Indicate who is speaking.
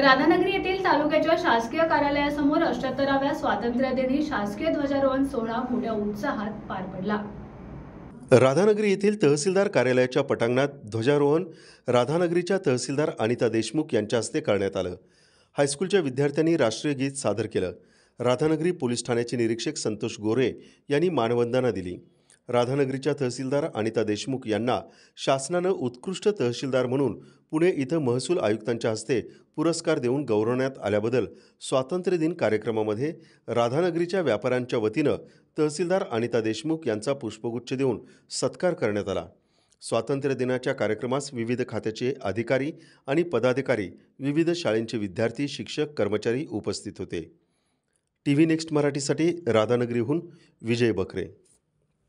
Speaker 1: राधानगरी येथील तालुक्याच्या शासकीय कार्यालयासमोर अष्ट्याहत्तराव्या दिनी शासकीय ध्वजारोहण सोहळा मोठ्या उत्साहात पार पडला
Speaker 2: राधानगरी येथील तहसीलदार कार्यालयाच्या पटांगणात ध्वजारोहण राधानगरीच्या तहसीलदार अनिता देशमुख यांच्या हस्ते करण्यात आलं हायस्कूलच्या विद्यार्थ्यांनी राष्ट्रीय गीत सादर केलं राधानगरी पोलीस ठाण्याचे निरीक्षक संतोष गोरे यांनी मानवंदना दिली राधानगरीच्या तहसीलदार अनिता देशमुख यांना शासनानं उत्कृष्ट तहसीलदार म्हणून पुणे इथं महसूल आयुक्तांच्या हस्ते पुरस्कार देऊन गौरवण्यात आल्याबद्दल स्वातंत्र्यदिन कार्यक्रमामध्ये राधानगरीच्या व्यापाऱ्यांच्या वतीनं तहसीलदार अनिता देशमुख यांचा पुष्पगुच्छ देऊन सत्कार करण्यात आला स्वातंत्र्यदिनाच्या कार्यक्रमास विविध खात्याचे अधिकारी आणि पदाधिकारी विविध शाळेंचे विद्यार्थी शिक्षक कर्मचारी उपस्थित होते टी व्ही नेक्स्ट मराठीसाठी राधानगरीहून विजय बकरे